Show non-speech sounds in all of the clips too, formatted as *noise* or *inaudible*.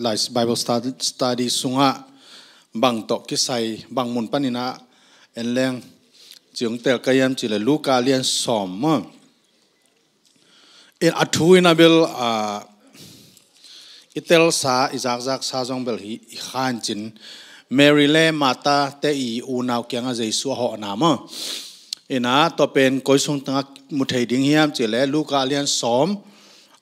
lại Bible study sung sunga bang to kisai bang mun panina en leng chiang tel kayam chi le luka lian som ma in athu in abil a itel sa izak zak sa jong bel hi khan chin Mary le mata te i u nau kyang a jaisu ho na ma ina to pen koi sung tanga muthai ding hiam chi le luka lian som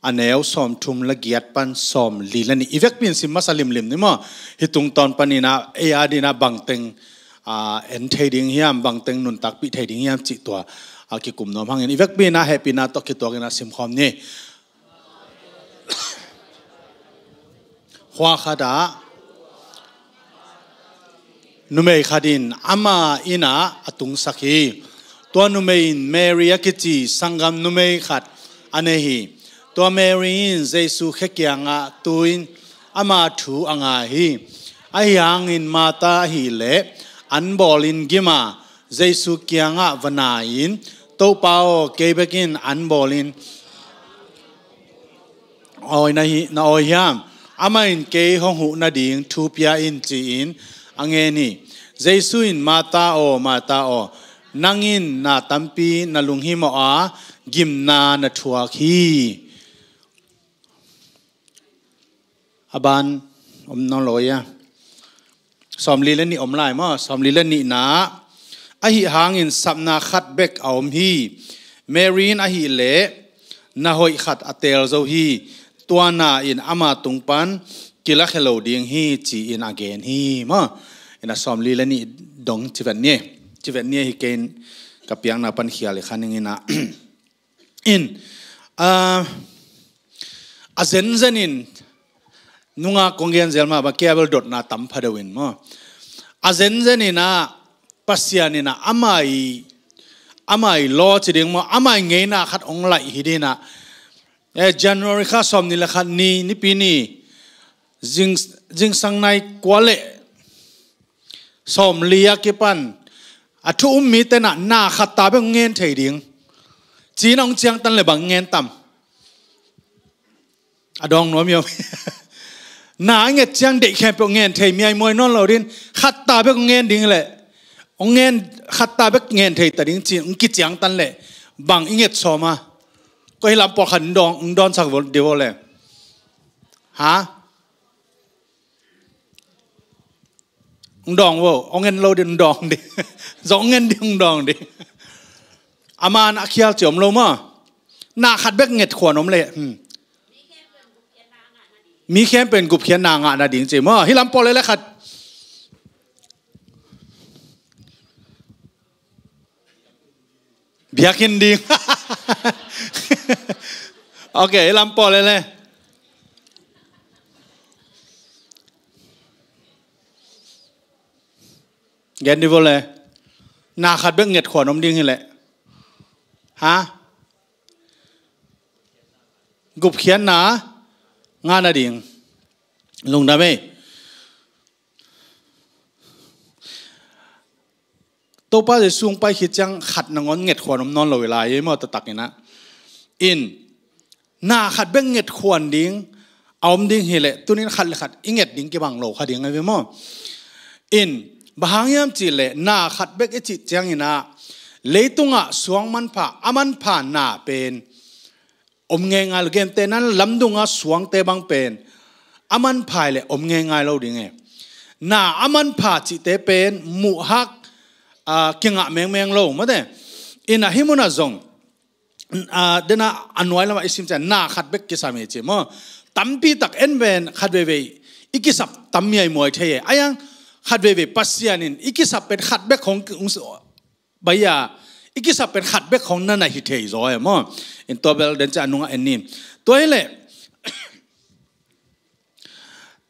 อันเอวสอมทุมละเกียดปันสอมลีลนี่อีเวกเป็นสิมาสลิมลิมนี่มั้งฮิตุงตอนปันนี่นะเอียดีนาบังเต็งอ่าเอ็นเทดิงเฮียมบังเต็งนุนตักปีเทดิงเฮียมจิตัวอากิกุมน้องพังเงินอีเวกเป็นนะแฮปปี้นาตอกิตัวกันนะสิมคอมนี่หัวขาดานุเมย์าดินอามาอินาอตุงสักีตัวนุเมย์เมรียกิจิสังกัมนุเมย์ขัดอันเนหีตัวเมรีนเจสุเขกยังอ่ะตุยอามาถูอ่างไอไอยังอินมาตาฮิเละอันบอลินกิมาเจสุเกียงอ่ะวนาอินโตเปาเกเบกินอันบอลินออยนาฮินาออยยามอามาอินเกห้องหูนาดิ่งทูปยาอินจีอินอังเอนี่เจสุอินมาตาโอมาตาโอนังอินนาตัมปีนาลุงฮิมออากิมนานาทัวคีอบานอมนอลอยะสอมลีเลนี่อมลายมอสอมลีเลนี่นาอหิหางินสับนาขัดเบกเอาฮีเมรีนอหิเลนาหอยขัดอเตลโซฮีตัวนาอินอามาตุงปันกิลาเเฮโลดียงฮีจีอินอาเกนฮีมออินาสอมลีเลนี่ดงจิเวนเนี่ยจิเวนเนี่ยฮิเกนกับยังนาปันเขียเลยคันยังนะอินอาเซนเซนิน nunga kongian zelma ba cable dot na tam phadawin mo azen Pasiani na, amai amai lo chiding mo amai nge na khat ong lai hidina e eh, january kha som ni la khat ni ni pi ni jing jing sang nai kwale som lia ke pan a thu um mi te na na khat ta be ngen thei ding chi nong chiang tan le bang ngen tam adong no yom *laughs* na nge chang de khe po ngen thei mi ai moi non lo rin khat ta be ngen ding le ong ngen khat ta be ngen thei ta ding chi ong ki chang tan le bang inge cho ma ko hi lam po khan dong ong don sak vol de vol le ha ong dong wo ong ngen lo din dong đi zo ngen đi ong dong đi aman akhial chom lo ma na khat bek nget khwanom le hmm มีแค่เป็นกุบเขียนนางอ่ะนะดิ่งจมอฮิลัมปอเลยแหละขัดเบียกินดิ่งโอเคฮิลัมปอเลยเลยเยนดีวเลย นาขัดเบื้องเงียดขวานมดิ่งนี่แหละ ฮะ กุบเขียนนางานอดีงลงดไเมตัวป้าจะสูงไปคิดจังขัดนงอนเง็ดขวานนอนเราเวลาเยี่มอตะตักเนี่ยนะอินหน้าขัดเบ้งเง็ดขวานดิ้งเอามดิ้งเฮเลตัวนี้ขัดเลยขัดอิงเง็ดดิ้งกี่บังโลขัดดิ้งไงเวมออินบางยามจีเลนาขัดเบงไอจิจังเนี่ยนะเลยตุงอ่ะสวงมันผ่าอามันผ่านหน้าเป็นอมเงงไงลูกเกมเตนั้นลำดุงอาสวงเตบังเป็นอามันพายเลยอมเงงไงเราดิเงน่าอามันพาจิเตเป็นมุฮักอ่าเก่งอะเมงเมงเราไม่ได้อินะฮิมุนาจงอ่าเดน่าอันไว้ละมาอิสิมจะน่าขัดเบกกิสามีเจมอตั้มปีตักเอ็นเวนขัดเวเวอีกิสับตั้มมีไอมวยเทยอายังขัดเวเวปัสยานินอีกิสับเป็นขัดเบกของอุ้งสบายาอีกสับเป็นขัดเบกของนั่นน่ะฮิตเฮยซอยมั้งอินตัวเบลเดนจะนุ่งอันนี้ตัวเละ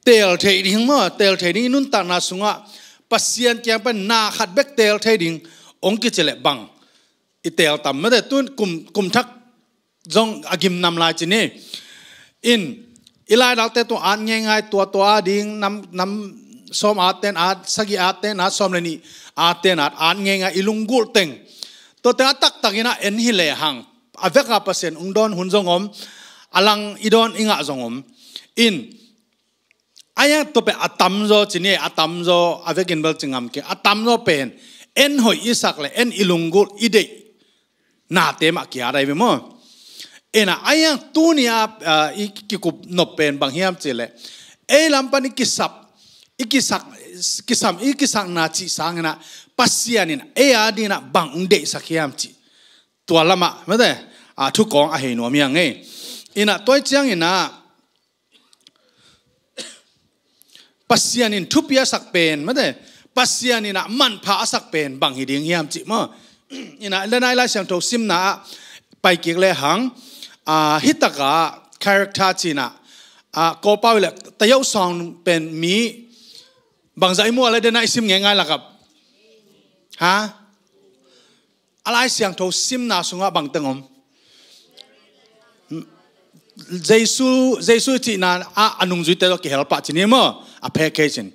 เตลเทดิ้งมั้งเตลเทดิ้งนุ่นตานาสุงะปัสยันเกียงเป็นนาขัดเบกเตลเทดิ้งองค์กิจเละบังอีเตลต่ำไม่ได้ตุ้นกลุ่มกลุ่มทักจงอากิมนำลายจีนี่อินอีไลเราแต่ตัวอ่านง่ายๆตัวตัวดิ้งนำนำส้มอาเตนอาสักอาเตนอาส้มเลยนี่อาเตนอาอ่านง่ายๆอีลุงกูเต็ง to te atak takina en hi le hang aveka à, pasen ungdon hunzongom alang à, idon inga zongom in aya to pe atam zo chini atam zo avekin bal chingam ke atam zo pen en hoi isak le en ilungul ide na te ma ki arai à, ve mo ena aya tunia ikikup no pen bang hiam chile e lampani ki sap ikisak kisam ikisak na chi sang na pasian in e a di na bang de sakhiam chi tua lama ma de a thu kong a he no miang nge ina toy chiang ina pasian in thu pia sak pen ma de pasian ina man pha sak pen bang hi ding hiam chi ma ina la nai la sang tho sim na pai kik le hang a hitaka character chi na a ko pa le tayo song pen mi บางใจมัวอะไรเดนไอซิมง่ายๆล่ะครับฮะอะไรเสียงโทซิมนาสุงะบางตึงอมเจสุเจสุที่นานอาอนุงจุตเตลกิเฮลปะจินิมออะเพเคชน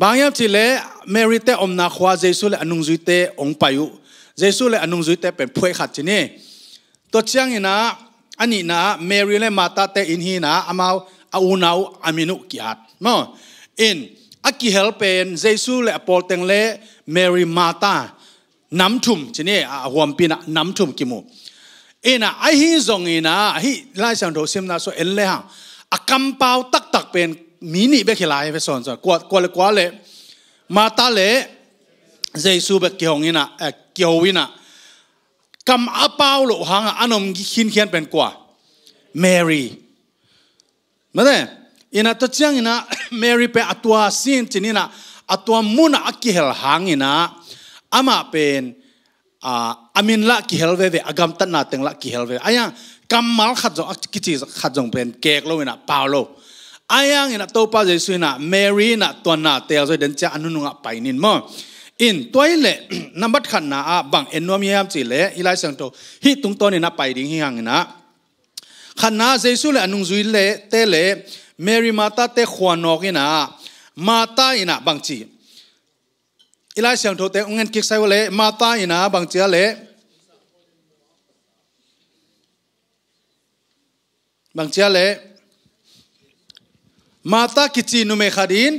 บางอย่างที่เล่เมริเตอมนาควาเจสุเลอนุงจุตเตองไปอยู่เจสุเลอนุงจุตเตเป็นพวยขัดจินี่ตัวเชียงนีะอันนี้นะเมริเลมาตาเตอินฮีนะอามาอาอูนาวอามินุกิฮัดมออิน aki helpen jesu le apol teng le mary mata nam thum chini a huam pina nam thum kimu ina ai hi zong ina hi lai sang do sim na so en le ha a kam pau tak tak pen mi ni be khilai ve son so kwa kwa le kwa le mata le jesu be ki hong ina eh, ki ho ina kam a pau lo hanga anom gi khin khian pen kwa mary mà thế ina to chiang ina *coughs* mary pe atwa sin chinina atwa muna akihel hangina ama pen a amin la kihel ve ve agam tan na teng la kihel ve aya kamal khat jong kichi khat jong pen kek lo ina paulo ayang ina to pa jesu ina mary na to na te zo den cha anu nga painin mo in toile *coughs* number khan na a bang enom yam chi le ilai sang to hi tung to ni na pai ding hi hang na khan na jesu le anung zui le te le Mary Mata te khuan nok na, Mata ina bang chi Ila siang tho te ngen kik sai le Mata ina bang chi le Bang chi le Mata kichi nu me khadin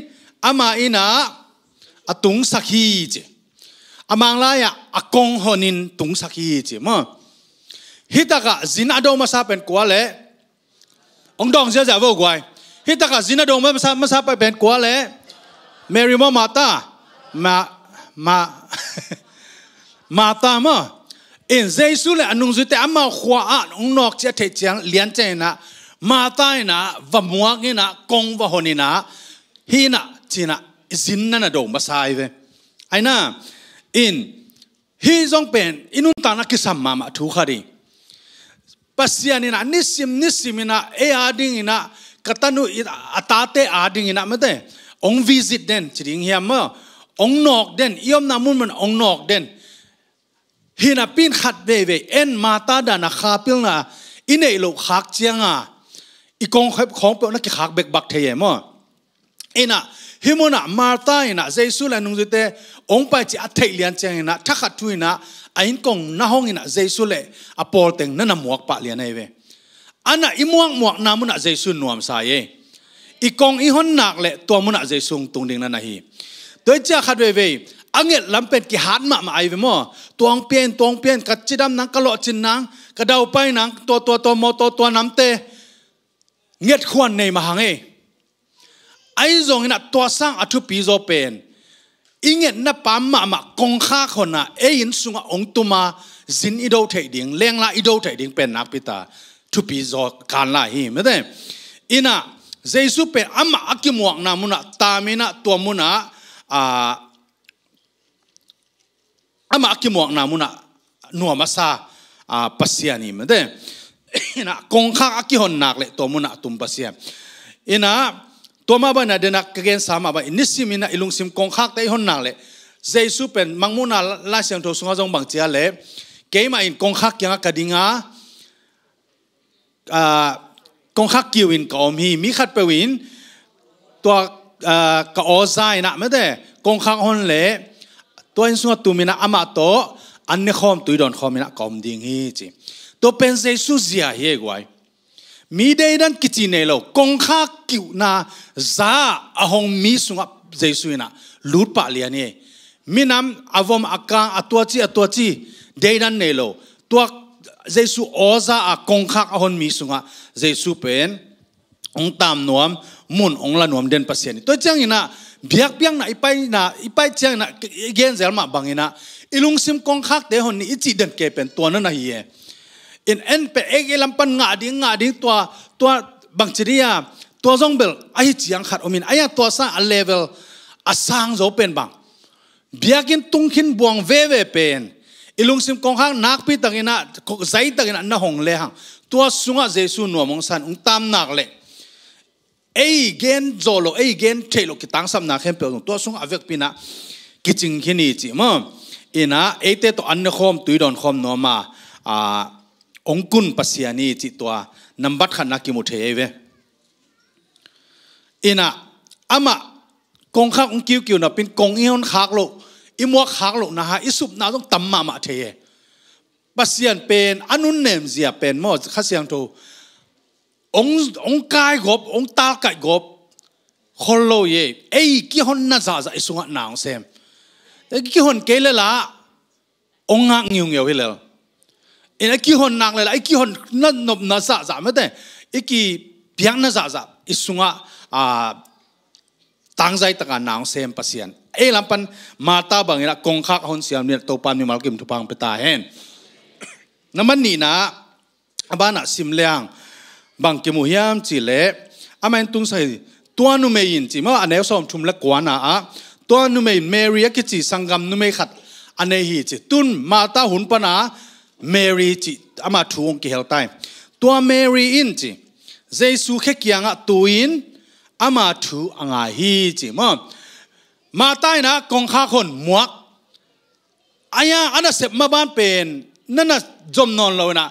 ama ina atung sakhi chi amang la ya akong honin tung sakhi chi ma hitaka zin ado ma sa pen kwa le ông dong zia giả vô quay ฮิตากาจินาดงมาซเมาซาไปเป็นกัวเลยเมรีมอมาตามามามาตามาเอ็นเจสุเลอนุสุเตอมาขวาองนอกเจเทเจียงเลียนเจนะมาตายนะวมัวงินะกงวะหนินะฮีนะจีนะจินนันดงมาซายเวไอน่าอินฮีจงเป็นอินุนตานักิสัมมามาทุกขดีปัสยานินะนิสิมนิสิมินะเออาดิงินะ katanu atate ading ina mate ong visit den chiring hiam ma ong nok den iom namun man ong nok den hina pin khat ve ve en mata da na khapil na ine lo khak chianga ikong khap khong pe na ki khak bek bak theye mo ina himona marta ina Jesus la nung jute ong pa chi athei lian chang ina thakha thuina ain kong na hong ina Jesus le apol teng na na muak pa lian ai ve ana imuang muak na muna jaisu nuam sa ye ikong ihon nak le to muna jaisu tung ding na na hi toi cha khat ve ve anget lampet ki han ma ma ai ve mo tuang pen tuang pen kat chidam nang kalo chin nang ka dau pai nang to to to mo to to nam te nget khwan nei ma hang e ai zong na to sang athu pi zo pen inget na pam ma ma kong kha khona e in sunga ong tuma zin i do thei ding leng la i do thei ding pen nak pita ta ทุปีจอการลาหิมแต่อินะเจสุเปอามาอักิมวกนามุนะตามินะตัวมุนะอ่าอามาอักิมวกนามุนะนัวมาซาอ่าปัสยานิมแต่อินะกงข้าอักิหอนนักเลตัวมุนะตุมปัสยาอินะตัวมาบันเดนักเกณฑ์สามาบันนิสิมินะอิลุงซิมกงข้าแต่หอนนักเลเจสุเป็นมังมุนะลาเสียงโทสุงาจงบังเจียเลเกมาอินกงข้ายังกะดิงากองขักกิวินกอมฮีมีขัดเปวินตัวกอซายนะไม่ได้กองขักฮอนเละตัวอินสุนตุมินะอามาโตอันเนคอมตุยดอนคอมินะกอมดิงฮีจิตัวเป็นเซซูเซียเฮกไวมีได้ดันกิจิเนโลกองขักกิวนาซาอหงมีสุงับเซซูนะลูดปะเลียนี่มินำอวมอากาอตัวจีอตัวจีได้ดันเนโลตัว Giêsu oza a kong khak a hon mi sunga Giêsu pen ong tam nuam mun ong la nuam den pasien to chang ina biak piang na ipai na ipai chang na gen zel ma bangina ilung sim kong khak te hon ni ichi den ke pen to na na hi e. in en pe ege lampan nga ding nga ding tua tua bang chiria tua zong bel ai chiang khat omin aya tua sa a level a sang zo pen bang biakin tungkin buang ve ve pen ilung sim kong hang nak pi tang ina zai tang ina na hong le hang tua sunga jesu no mong san ung tam nak le ei gen zolo ei gen thelo ki tang sam na khem pe tua sunga avek pina ki ching khini chi ma ina ate to an khom tui don khom no ma a ong kun pasiani chi tua number khan na ki mu the ve ina ama kong khak ung kiu kiu na pin kong ion khak lo อิมัวขางลงนะฮะอิสุบนาต้องตำมามาเทปัสยันเป็นอนุนเนมเสียเป็นมอดข้าเสียงโตององกายกบองตากายกบคนโลเยเอ้ยกี่คนน่าจะจะอิสุงนางเซมแต่กี่คนเกลละองงักงิวเงียวให้เลยอินกี่คนนางเลยละกี่คนนั่นนบน่าจะจะไม่ได้อีกี่เพียงน่าจะจะอิสุงอ่า tang zai taka nang sem pasian e lampan mata bangina kongkhak hon siam ni topan mi malkim tupang peta hen naman ni na abana simleang bang kimu hiam chi le amen tung sai tua nu me in chi ma ane som thum la kwana a tua nu me mary ki chi sangam nu me khat ane hi chi tun mata hun pana mary chi ama thuong ki hel tai tua mary in chi jesu khe kianga tuin อามาทูอ่างฮีจิมอมาใต้นะกองข้าคนหมวกอายาอันนั้นเสพมาบ้านเป็นนั่นน่ะจมนอนเลยนะ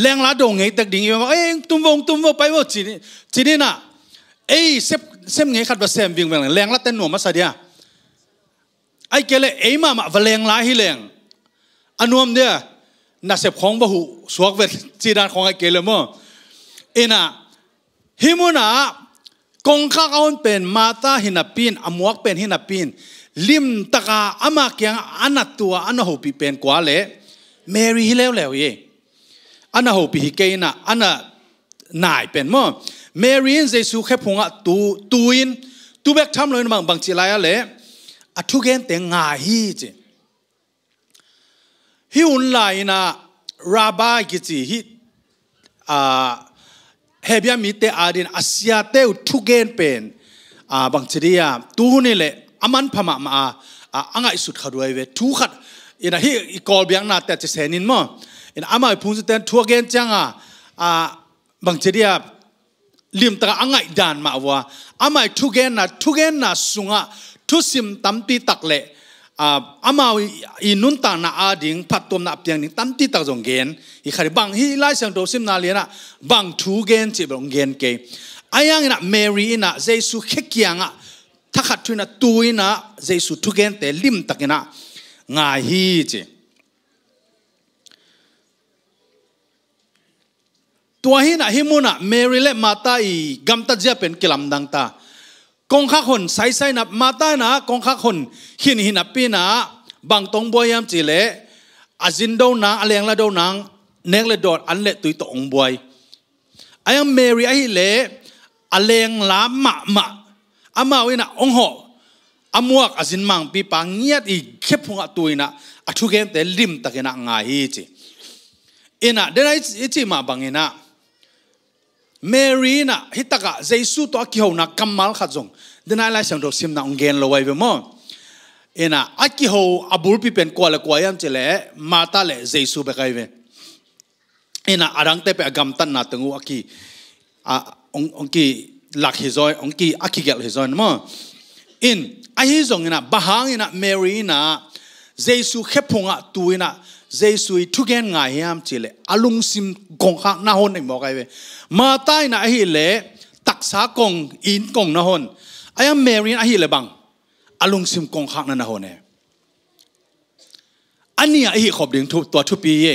แรงละดงไงตักดิ่งอยู่ว่าเอ้ยตุ้มวงตุ้มวงไปว่าจีนี่จีนี่น่ะเอ้ยเสพเสพไงขัดว่าเสพวิ่งแรงแรงละเต้นหนุ่มมาซะเดียไอ้เกลเอ้ยมามาแรงละฮิแรงอันนวมเนี่ยน่ะเสพของบ่หูสวกเวทจีดานของไอ้เกลเมั่งเอ็น่ะฮิมุน่ะกงข้าวอนเป็นมาตาหินปินอมวกเป็นหินปินลิมตะกาอามากียงอันตัวอันหูปีเป็นกว่าเละเมรีฮิเลวเลวเยอันหูปีฮิเกนะอันนายเป็นมั้งเมรีนเจสุแค่พงอตูตูอินตูแบกทำเลยนบางบางจีไรอะเละอัทุเกนแต่งาฮีจีฮิอุนไลนะราบายกิจิฮิอ่าเฮบียมีเตอาดินอาเซียเตอทุเกนเป็นอาบางทีเดียตูนี่แหละอมันพม่ามาอาอ่างไอสุดขัด้วยเวทุขัดอินะฮีอีกอลเบียงนาแต่จะเสนินมั้งอินะอามาพูนสุดเตนทุเกนจังอ่อาบางทีเดียลิมตระอ่างไอดานมาว่าอามาทุเกนนะทุเกนนะสุงะทุสิมตัมตีตักเละ à ama in nun ta na a ding phat tom na piang ding tam ti tak jong gen i khari bang hi lai sang do sim na le na bang thu gen chi bang gen ke ayang na mary na, Jesus khe ina jesu khekianga thakhat thuina tuina Jesus thu gen te lim takina nga hi chi tua hi na hi muna mary le mata i gamta japen kilam dang ta กองข้าคนใส่ใส่นับมาตานะกองข้าคนหินหินับปีนะบางตรงบวยยามจีเลอาจินเดนางอะไรยงละเดนางเนกเลดอดอันเละตุยตองบวยไอ้เมรี่ไอ้เลอะไรยงละมะมะอามาวินะองหออามวกอาจินมังปีปังเงียดอีเข็บหัวตุยนะอาชุเกนแต่ลิมตะกันง่ายจีเอ็นะเดนไอจีมาบังเอ็นะ Mary na hitaka Jesus to akiho na kamal khazong denai lai sang do sim na ungen lo wai ve mo ena akiho abul pi pen kwala kwayam chele mata le Jesus be kai ve ena arang te pe agam tan na tungu aki a ong ki lak hi zoi ong ki aki gel hi zoi mo in a hi zong ina bahang ina Mary na Jesus khepunga tuina เจสุยทุกแง่งายมเจเลอลุงซิมกงขักนาฮอนในหบอกไอเวมาตายนาฮิเล่ตักสากงอินกงนาฮอนไอ้เมรินไอ้ฮิเลบังอลุงซิมกงขักนนาฮอนเองอันนี้ไอ้ฮิขอบดึงทุกตัวทุกปีเย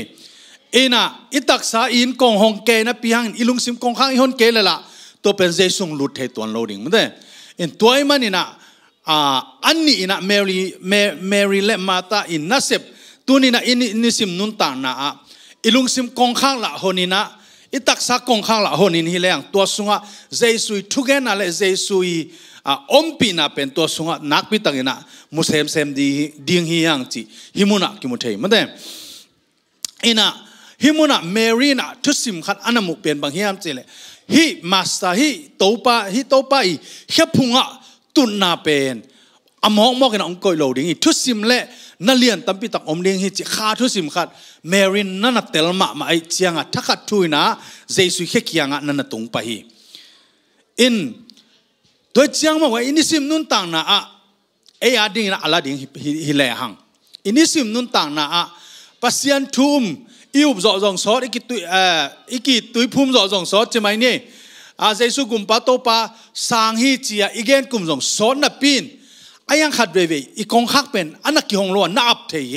เอ็นะอีตักสาอินกงฮองเกนะปีหยงอีลุงซิมกงขักอิฮอนเกเลยละตัวเป็นเจสุงลุดเทตัวนโลดิงมั้งเอ็นตัวไอ้มันนี่นะอันนี้นะเมรีเมรีเล่มาตาอินนัเซตัวนี้นะอินนิสิมนุนตานะอิลุงสิมกองข้างละหนินะอิตักสักกองข้างละหนินฮิเลงตัวสุงะเจสุยทุกแกนั่นแลเจสุยออมปีน่ะเป็นตัวสุงะนักพิตังนะมุสเซมเซมดีดิ่งฮิยังจีฮิมุนะกิมุเทมันเดอินะฮิมุนะเมรีนะทุสิมขัดอันมุกเป็นบางฮิยมจีเลยฮิมาสตาฮิโตปาฮิโตปาอีเขพุงะตุนนาเป็นอมองมอกนองกอยโลดิ่งทุสิมเละนั่นเลียนตั้มปีตักอมเลี้ยงหิจิขาาทุสิมขัดเมรินนั่นเตลมามาไอเจียงอ่ะทักขัดทุยนะเจสุเขกียงอ่ะนั่นตุงไปอินโดยเจียงมาว่าอินิสิมนุนต่างนะอ่ะเออยดีงนะอลาดิงฮิเลหังอินิสิมนุนต่างนะอ่ะปัสยันทุมอิบจ่อจงซอดอีกิตุยเอ่ออีกิตุยพุ่มจ่อจงซอดใช่ไหมเนี่ยอาเจสุกุมปาโตปาสังฮิจียอีเกนกุมจงซอดนับปีนอยังขัดเวเวอีกองคักเป็นอันนักกิฮงลวนน่าอับเทย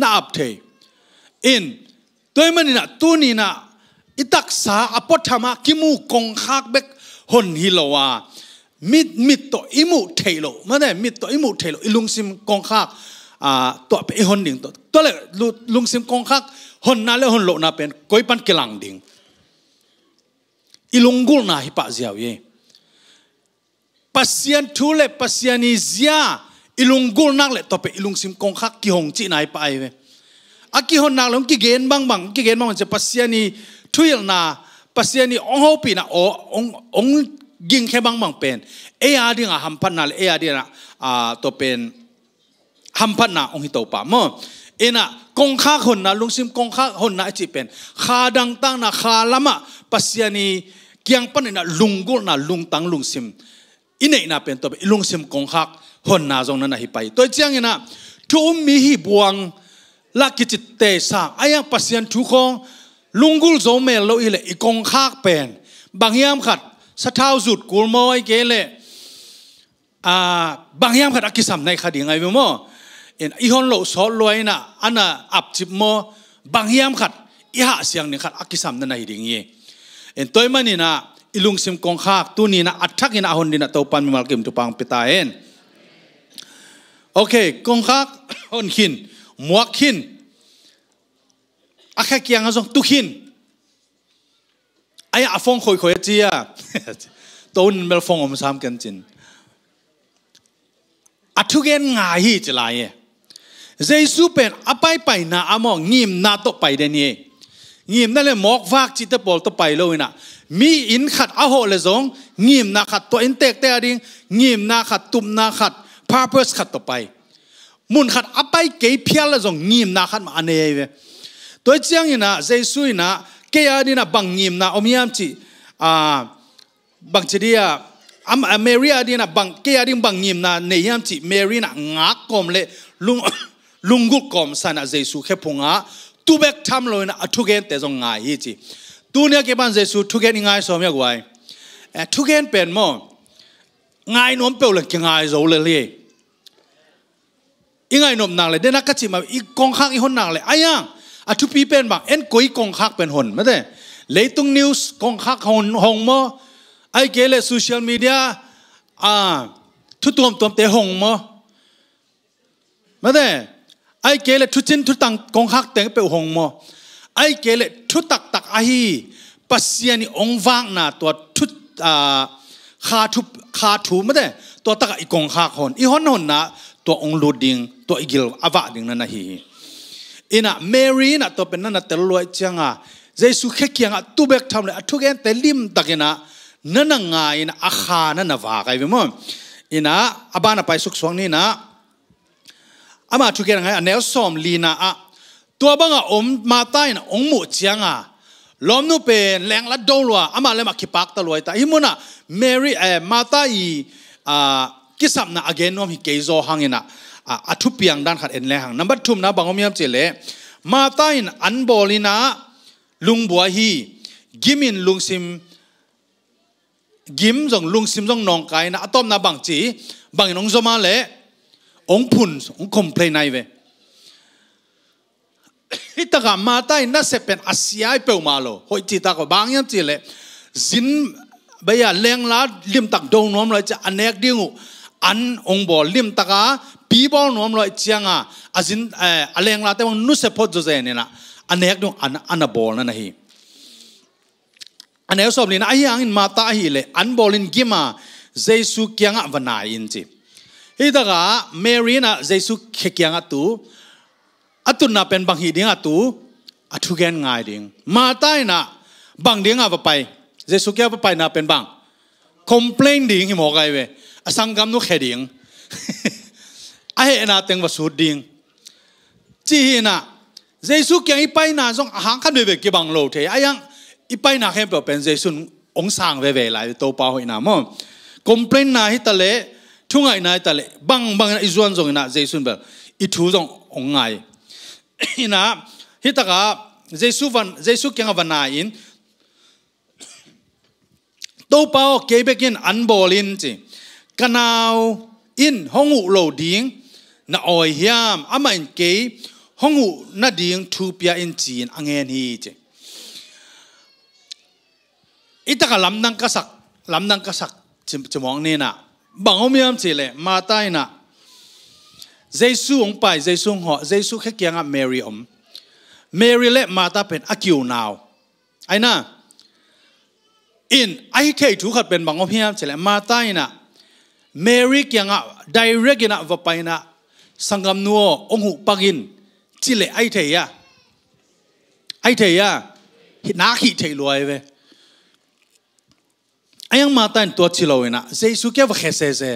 น่าอับเทยอินตัวมันนี่นะตัวนี้นะอิตักษาอปธรรมกิมูกองคักเบกหนฮิโลวามิดมิดตัวอิมูเทโลไม่ได้มิดตัวอิมูเทโลอิลุงซิมกองคักอ่าตัวเป็นหนดิ่งตัวตัวเลยลุงซิมกองคักหนนาเลหนโลน่าเป็นก้อยปันกิลังดิ่งอิลุงกุลนาฮิปะเจียวเย่ pasian thu le pasiani zia ilung gul nak le tope ilung sim kong khak ki hong chi nai pa ai ve a ki hon nak long ki gen bang bang ki gen bang je pasiani thuil na pasiani ong ho pi na o ong ong ging khe bang bang pen e a ding a ham pan na e a ding a to pen ham pan na ong hi to pa mo ena kong khak hon na lung sim kong khak hon na chi pen kha dang tang na kha lama pasiani kiang pan na lungul na lung tang lung sim อินเนอนาเป็นตัวอิลุงซิมกงคักหนนาจงนั้นหิไปตัวเจียงนะทุมมีหิบวงลักกิจเตะสังอายังพัศยันทุกองลุงกุลโจเมลโลอิเลอิกงคักเป็นบางยามขัดสะท้าวจุดกูมอยเกลเลบางยามขัดอักขิสัมในขดีงไงไปมอเอ็นอีฮอนโลสอลอยน่ะอันน่ะอับจิบมอบางยามขัดอีหะเสียงนี่ขัดอักขิสัมนั่นไหิดิ่งเย่เอ็นตัวมันนี่น่ะ ilung sim kong khak tu ni na atak in ahon din to pan mal kim tu pang pitaen okay kong khak *coughs* on hin muak hin akha kiang azong tu hin ai afong khoi khoi chia *laughs* tôn mel phong om sam kan chin atu athugen nga hi chalaye jaisu pen apai pai na among ngim na to pai den ye งิมนั่นเลยหมอกวากจิตปอลต่อไปเลยนะมีอินขัดอโหเลยสงงิมนาขัดตัวอินเตกแต่ดิงงิมนาขัดตุมนาขัดพาเพสขัดต่อไปมุนขัดอัไปเกยเพียเลยสงงิมนาขัดมาเนเเวตัวเจียงนี่นะเจสุยนะเกียดินะบังงิมนะอมยามจีอ่าบังจีเดียอัเมริียดินะบังเกียดิบังงิมนะเนียามจีเมรีนะงักกอมเลยลุงลุงกุกกอมสานนะเจสุแค่พงอ่ะตุเบกทำเลยนะทุกเกนแต่จงง่ายีจีตัวเนี่ยเก็บมันเจสุทุกเกนง่ายสอมยากไว้ทุกเกนเป็นมั่งง่ายน้อมเปลวเลยง่ายโจเลยเลยอีง่ายน้อมนางเลยเดนักกัจจิมาอีกองข้างอีหนนางเลยอายังอาทุปีเป็นบังเอ็นกุยกองข้างเป็นหนไม่ได้เลยตรงนิวส์กองข้างหงหงมั่งไอ้เกลเลยโซเชียลมีเดียอ่าทุตัวมตัวเตะหงมั่งไม่ได้ไอเกลทุจินทุตังกองหักแตงเปอหงมอไอเกลทุตักตักอไีปัสยานิองวางนาตัวทุต่าคาทุคาทูไม่ได้ตัวตักอีกองหักหอนอีหอนหนนาตัวองลูดิงตัวอีกิลอวะดิงนั่นนะฮีอีน่ะเมรีน่ะตัวเป็นนั่นน่ะเตลวยจังอ่ะเจสุเขกียงอ่ะตูเบกทำเลยทุกแกนเตลิมตักเนะนั่นน่ายน่ะอาขานั่นน่วากไอ้เวมอีน่ะอาบานาไปสุขสวงนี่นะ ama thu ke ngai anel som lina a tua banga om ma tai na ong mu chianga lom nu pe leng la do lwa ama le ma ki pak ta loi ta hi mona mary e ma tai a kisam na again nom hi ke zo hangena a thu piang dan khat en le hang number 2 na bangom yam chele ma tai an bolina lung bua hi gimin lung sim gim jong lung sim jong nong kai na atom na bang chi bang nong zoma le ông phun ông complain này về ít ta cả mà tay nó sẽ เป็นอาศัยเปิดมาโลหอยจีตาก็บางอย่างจีเลยจินเบียเลี้ยงลาลิมตักดงน้อมเลยจะอันเอกดิ้งอันองบอลลิมตากาปีบอลน้อมเลยเจียงอ่ะอาจินเอ่อเลี้ยงลาแต่ว่านุเสพจุดเจนี่นะอันเอกดิ้งอันอันบอลนั่นนะฮีอันเอกสอบลีนะไอ้ยังอินมาตาฮีเลยอันบอลินกิมาเจสุกี้ยงอ่ะวันไหนอินจี Hidaga Mary na Jesu tu, atu atun na pen bang tu, atu athugen ngai ding ma tai na bang ding ava pai Jesu kya pai na pen bang complain ding him hogai we asangam nu kheding ai *laughs* na teng wa su ding chi hi na Jesu kya ipai na song hang khan be be ke bang lo the ayang ipai na khem pe pen Jesu ong sang ve ve lai to pa hoi na mo complain na hi ta le thu ngài nai ta lệ băng băng i zuan zong na jesu ba i thu zong ong ngai *coughs* ina hi ta ga jesu van jesu kyang van na in *coughs* to pao ke be kin an bol in chi kanao in hong u lo ding na oi hiam ama in ke hong u na ding thu pia in chi chin angen hi chi itaka lam nang kasak lam nang kasak chimong ni na bằng ông miam chỉ lệ mà nà, na Giêsu ông bài Giêsu họ Giêsu khách kia ngạ Mary ông Mary lệ mà ta เป็น akiu nào ai nà, in ai kể chú khát bên bằng ông miam chỉ lệ mà tai na Mary kia ngạ direct ngạ vấp bài na sangam nuo ông hụ pagin chỉ lệ ai thầy à ai thầy à na khi thầy loài về ayang mata in tua lâu ina jesu ke vkhe se se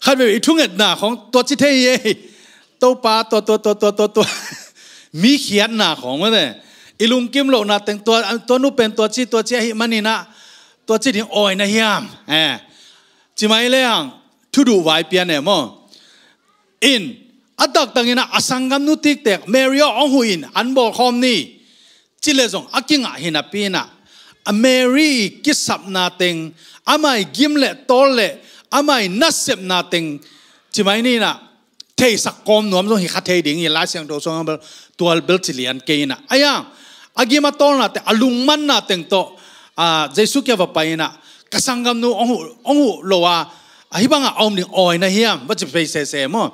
khat ít ithunget na khong tua chi thế ye to pa to to to to to to mi khiết na khong ma de ilung kim lộ na teng tua to nu pen tua chi tua chi hi mani na tua chi thì oi na hiam eh chỉ mai leang thu du vài pian nè mo in adak tangina asangam nu tik tek mario ong huin anbol khom ni chile zong akinga hina pina a Mary kisap nating amai gimle tole amai nasep nating chimai ni na thei sak kom nuam zong hi kha thei ding la siang do song bel tual bel chilian ke na aya agima tol na te alung man na teng to a jesu kya va pai na kasangam nu ong ong lowa a hibanga om ding oi na hiam va chi pe se se mo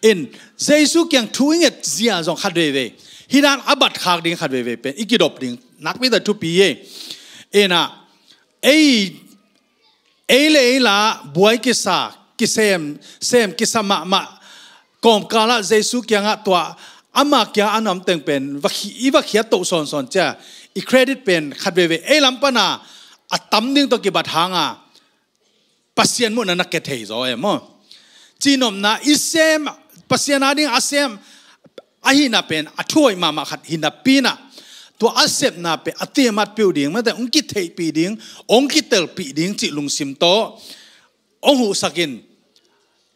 in jesu kyang thuing et zia zong khat ve ve hidan abat khak ding khat ve ve pen ikidop ding nak mi da tu ye เอนะเอ้เอเลเอลาบวยกิสากิเซมเซมกิสมะมะกอมกาละเจสุกยังะตัวอามากี้อันนำเต็งเป็นวัคอีวัคียตุสอนสอนเจ้าอีเครดิตเป็นขัดเวเวเอลัมปนาอัตัมนึงตัวกิบัตหางอ่ะปัสยันมุนนนักเกตเฮยโซเอ็มอจีนอมนาอีเซมปัสยานาดิ้งอาเซมอหินาเป็นอัชววยมามาขัดหินาปีนาตัวอาเซบนาเปอติมัดปิวดิงมาแต่องคิดเทปีดิงองคิดเตลปีดิงจิลุงซิมโตองหูสักิน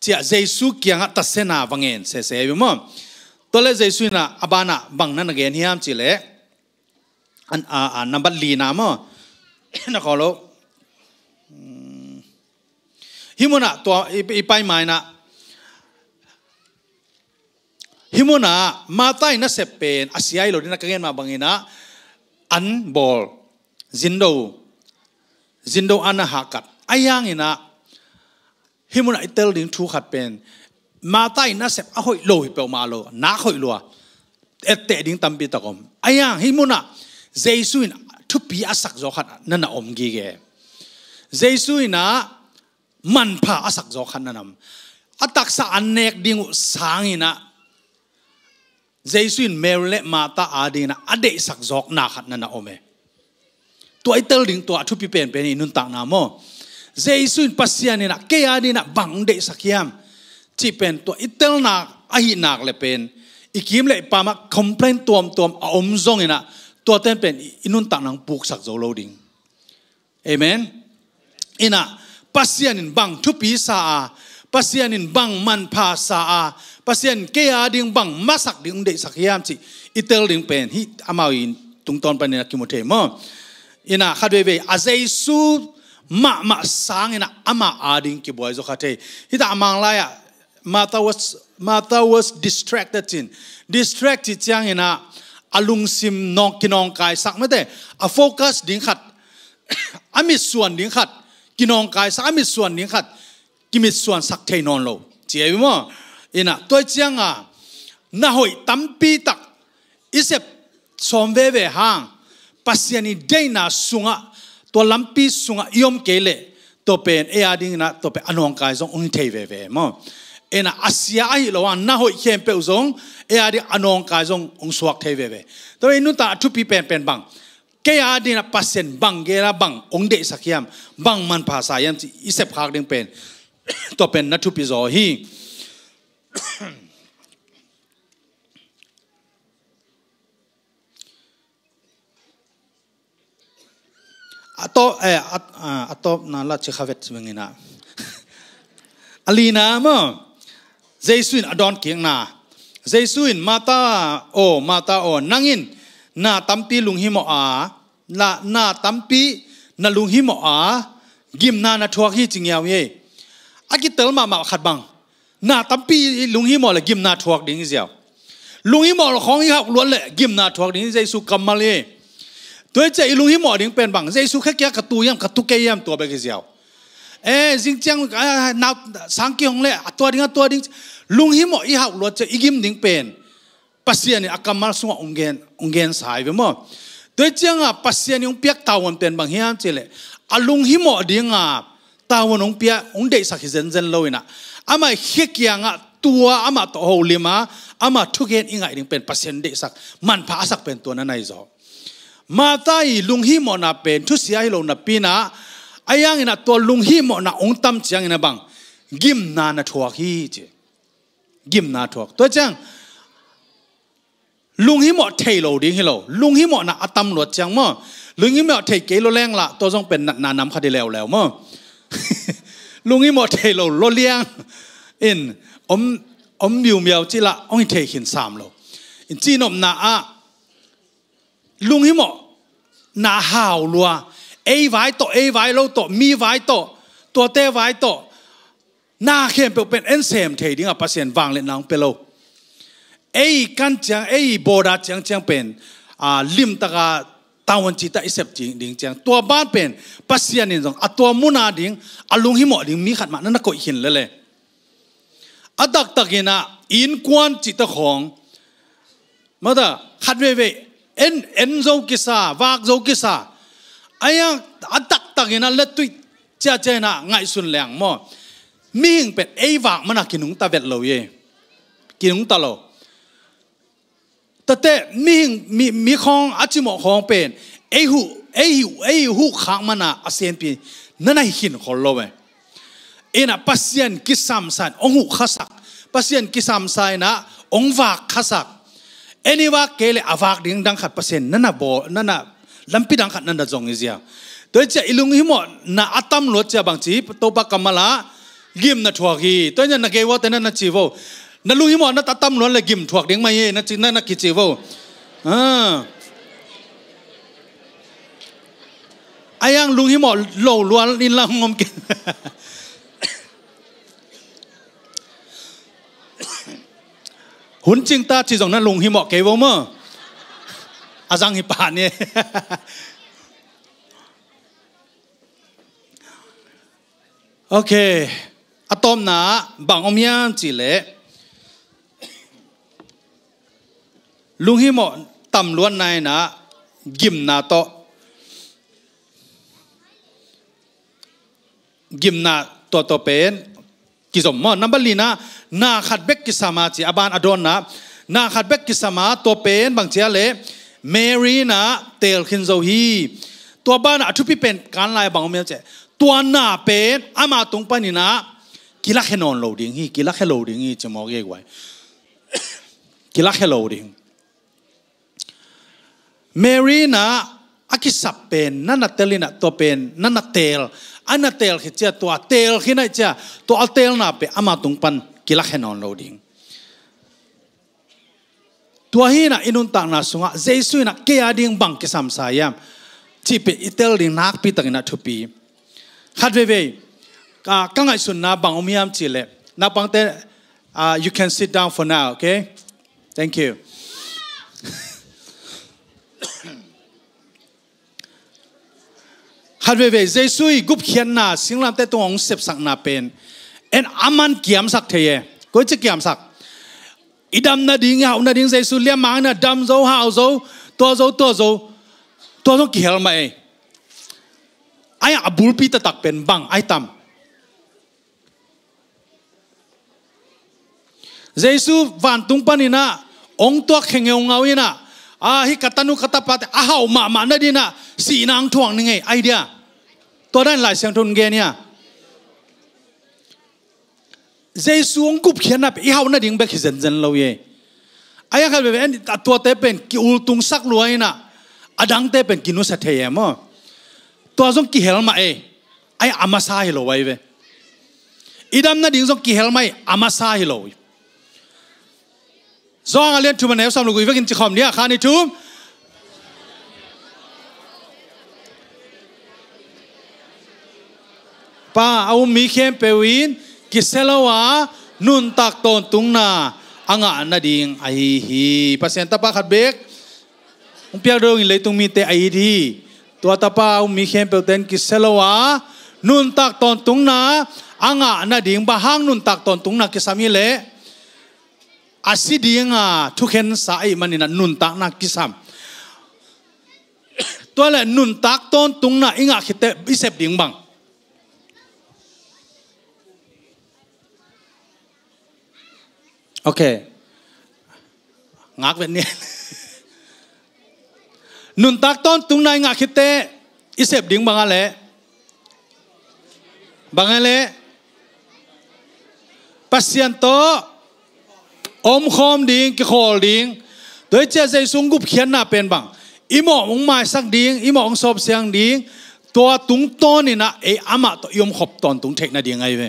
เจียเจสุเกียงตัดเสนาวังเงินเสเสยมอตัวเลเจสุน่ะอบานะบังนั่นเกนฮิามจิเลอันอาอันนับลีนามอนะขอโลฮิมุนะตัวอีไปไม้นะ himuna matai na sepen asiai lo dina kangen ma bangina an bol zindo zindo ana hakat ayang ina himuna itel ding thu khat pen matai na sep a hoi lo hi pe ma lo na hoi lo ette ding tambi takom ayang himuna in thu pi asak zo khat na na om gi ge ina man pha asak zo khat na nam ataksa anek dingu sangina Jaisun merle mata adina ade sak jok na khat na na ome. Tu ai tel ding tu athu pi pen pen inun tak na mo. Jaisun pasian na ke adina bang de sakiam. Chi pen tu itel na ahi nak le pen. Ikim le pa ma complain tuam tuam a à om zong ina. Tu ten pen inun tak nang puk sak zo lo ding. Amen. Ina pasian in bang thu pi sa a à. ปเสียนินบังมันพาสาปเสียนเกียดิงบังมาสักดิงเดสักยามสิอิตเลดิงเป็นฮิอามาอินตุงตอนปนินกิโมเทมอินาคาดเวเวอาเซซูมะมาสังอินาอามาอาดิงกิบวยโซคัตเทฮิตามังลายะมาตาวสมาตาวส distracted จิน distracted จังอินาอลุงซิมนองกินองกายสักไม่เตอโฟกัสดิงขัดอามิส่วนดิงขัดกินองกายสักอามิส่วนดิงขัด kimi suan sak thei non lo che mo ina toi chiang a na hoi tam pi tak isep som ve ve hang pasiani deina sunga to lampi sunga yom kele to pen e ading na to pe anong kai zong ung thei ve ve mo ena asia ai lo an na hoi khem pe zong e adi anong kai zong ung suak về ve ve to inu ta thu pi pen pen bang ke ya din a pasen bang ge la bang ong de sakhiam bang man pha sa yam isep khak ding pen to pen na thu pi hi ato eh at ah, ato na la chi khavet mengina *laughs* alina mo jaisuin adon kiang na jaisuin mata o mata o nangin na tampi lung hi mo a na na tampi na lung hi mo a gim na na thuak hi chingyaw ye aki tel ma ma khat bang na tampi lungi mo la gim na thuak ding zia lungi mo khong hak luan le gim na thuak ding zai su kam ma le tôi chạy lungi mo ding pen bang zai su khak ya ka tu yam ka tu ke yam to ba ke zia e jing chang na sang ki hong le atwa ding atwa ding lungi mo i hak luat che igim ding pen pasian akamal sunga ungen ungen sai ve mo tôi chang a pasian yung piak tawon pen bang hiam chele alung hi mo ding ตาวนองพิยาองเดชสักเซนเซนลอยนะอามาเฮกยังอ่ะตัวอามาโตโฮลิมาอามาทุกเห็นอีกไงถึงเป็นเปอร์เซนต์เดชสักมันพผาสักเป็นตัวนั้นในจอมาตายลุงฮิมอนาเป็นทุสยาฮิโลนาปีนะไอยังอีน่ะตัวลุงฮิมอนาองตัมจังอีน่ะบังกิมนานะทวักฮีจีกิมนาทวักตัวจังลุงฮิมอเทโลดิ้งฮิโลลุงฮิมอน่ะอตัมหลวดจังมั่งลุงฮิมอเทเกลโลแรงละตัวจงเป็นนานำคดีเลวแล้วมั่งลุงอีหมดเทโลโลเลียงอินอมอมมิวเมียวจิละองเทหินสามโลอินจีนอมนาอะลุงอีหมดนาหาวลัวเอไว้โตเอไว้โลโตมีไว้โตตัวเตไว้โตนาเข็มเป็นเอ็นเซม เทดิ้งอ่ะเปอร์เซ็นต์วางเล่นนองเปโลเอ้กันเจียงเอ้บอดาเจียงเจียงเป็นอ่าลิมตะกา tawon chi ta isep chi ding chang tua ban pen pasian in jong atwa muna ding alung hi mo ding mi khat ma na ko hin le le adak takina in kwan chi ta khong mada khat ve ve en en zo ki sa wak zo ki sa aya adak takina le tu cha cha na ngai sun lang mo mi hing pet ei wak mana kinung ta vet lo ye kinung ta lo แต่เต่มีมีมีของอาจิมอของเป็นเอหูเอหูเอหูขังมันะอาเซียนปีนั่นไอหินขอลเวเอ็นะพัสยันกิสามสันองหูขัสักพัสยันกิสามสัยนะองวากขัสักเอ็นี่ว่าเกลี่อวากดิ่งดังขัดปัเยันนั่นน่ะบนั่นน่ะลำปีดังขัดนั่นนะจงอิเซียตัวเจ้าอิลุงหิมอน่ะอัตมมวดเจ้าบางจีตัวปากกรมละยิมน่ทวากีตัวเนี่ยนักเกวัต่นั่นน่ะจีโว na lui mo na tatam lon le gim thuak ding mai na chin na ki chi vo à ayang *coughs* lung hi mo lo luan in la ngom ke hun ching ta chỉ dòng na lùng hi mọ kế vô mơ à răng hi bạn nhé ok atom na bằng om chỉ lệ ลุงฮิโมตำล้วนนายนะกิมนาโตกิมนาตัวตัวเป็นกิสมมอนับลีนะนาขัดเบกกิสมาจีอาบานอดอนนะนาขัดเบกกิสมาตัวเป็นบางเชียเลเมรีนะเตลคินโซฮีตัวบ้านอทุพิเป็นการลายบางเมียเจตัวนาเป็นอามาตุงปานินะกิลักเฮนอนโหลดิงฮีกิลักเฮโลดิงฮีจะมองเยกไว้กิลักเฮโลดิง Mary na akisap pen nana telina to pen nana tel ana tel khi cha to tel khi na cha to tel na pe ama tung pan kila khenon lo ding tua hi na inun tak na sunga jesu na ke ading bang ke sam sayam chi pe itel ding nak pi tang na thu pi khat ve ve ka ka sun na bang umiam chi le na bang te uh, you can sit down for now okay thank you ฮัดเวเวเจสุยกุบเขียนนาสิงลำแต่ตรงเสพสักนาเป็นเอ็นอามันเกียมสักเทเยก็จะเกียมสักอีดำนาดิ้งเอานาดิ้งเจสุเลี้ยมังนาดำโซหาวโซตัวโซตัวโซตัวโซเขียนมาเองไอ้อบูลปีตะตักเป็นบังไอ้ตำ Jesu van tung panina ong tua khenge ong ngawina a hi katanu katapat a hau ma ma na dina si nang thuang ni ngai idea ตัวด้านหลายเสียงทนเกเนี่ยเจสุงกุบเขียนนับอีเฮาหน้าดิ่งเบกเห็นเจนเราเย่ไอ้ข้าเป็นตัวเตเป็นกิอุลตุงสักรวยน่ะอดังเตเป็นกินุสเทียมอตัวจงกิเฮลมาเอไอ้อามาซาฮิโลไว้เวอีดำหน้าดิ่งจงกิเฮลไม่อามาซาฮิโลจองอาเลียนทูมันเอฟสามลูกอีเวกินจิคอมเนี่ยข้าในทูม pa au mi khem pewin ki selawa nun tak ton tung na anga na ding ai hi pasien ta pa khat bek ung piak dong le tung mi te ai di tua ta pa au mi khem pe ten ki nun tak ton tung na anga na ding ba hang nun tak ton tung na ki sami le asi ding a thu khen sa ai manina nun tak na ki sam *coughs* tua le nun tak ton tung na inga khite isep ding bang Okay. Ngak ven ni. Nun tak ton tung nai ngak hite isep ding bangale. Bangale. Pasien to om khom ding ki khol ding. Doi che sung gup khian na pen bang. Imo ong mai sak ding, imo ong sob siang ding. Tua tung ton ni na e ama to yom khop ton tung thek na ding ai ve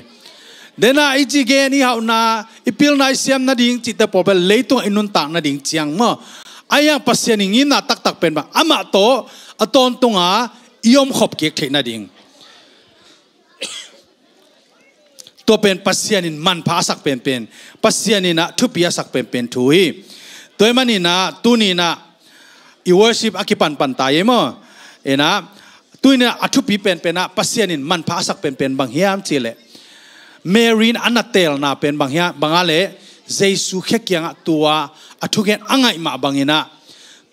đến dena iji ge ni hau na ipil na siam na ding chita por ba leitung inun tak na ding chiang ma aya pasien ing na tak tak pen ba ama to aton tunga iom khop ke the na ding *coughs* to pen pasien in man pha sak pen pen pasien in na thu pia sak pen pen thu hi toy mani na tu ni na i worship akipan pan ta ye mo ena tu ni na athu pi pen pen na pasien in man pha sak pen pen bang hiam chile Mary anatel na pen bang bang bangya Jesus Jesu khekianga tua athugen angai ma bangina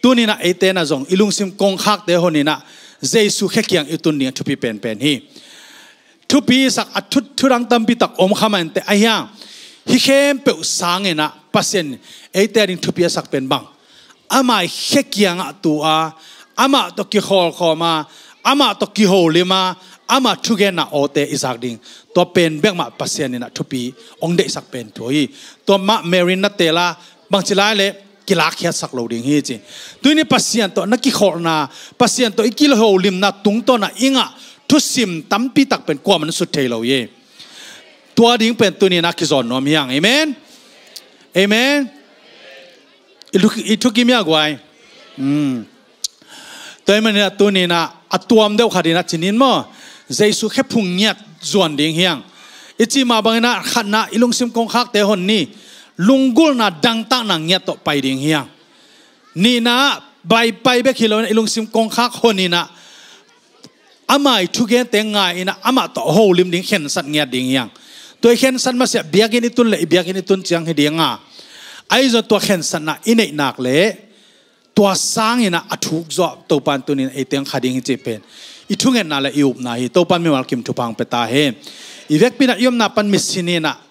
tunina etena zong ilungsim kong khak te honina Jesu khekiang itun ni thupi pen pen hi thupi sak athut thurang tampi tak om khaman te ahya hi khem pe sangena pasen eterin thupi sak pen bang ama khekianga tua ama to ki khol khoma ama to ki holima อามาทุกเกนาโอเตอิสักดิงตัวเป็นเบกมาปัสเซนินาทุปีองเดอสักเป็นัวอยตัวมาเมรินนาเตล่าบางสจีไลเลยกิลักเฮสักโลดิงเฮจิตัวนี้ปัสเซนตัวนักขี่ขอนาปัสเซนตัวอีกิลโฮลิมนาตุงตัวนาอิงะทุสิมตัมปีตักเป็นกวามันสุดเทลเยตัวดิงเป็นตัวนี้นักขี่ซอนนอมยังเอเมนเอเมนอีทุกอีทุกิมยากวายอืมตัวเอเมนตัวนี้นะอัตวอมเดวขาดินัดจินินมอ Giêsu khép phùng nhạt duẩn điên hiang chi mà bang na khát na ilung sim công khak te hon ni lungul na dang ta na nge to pai ding hiang ni na bai pai be khilo ilung sim công khak hon ni na amai thu ge te nga ina ama to ho lim ding khen sat nge ding hiang toi khen san ma se biak ni tun le biak ni tun chang he dinga à. ai zo to khen san na ine nak le tua sang ina à athuk zo to pan tunin ai teng khading che pen itunge na la iup na hi to pan mi wal kim thu pang pe he i vek pina yom na pan mi sinina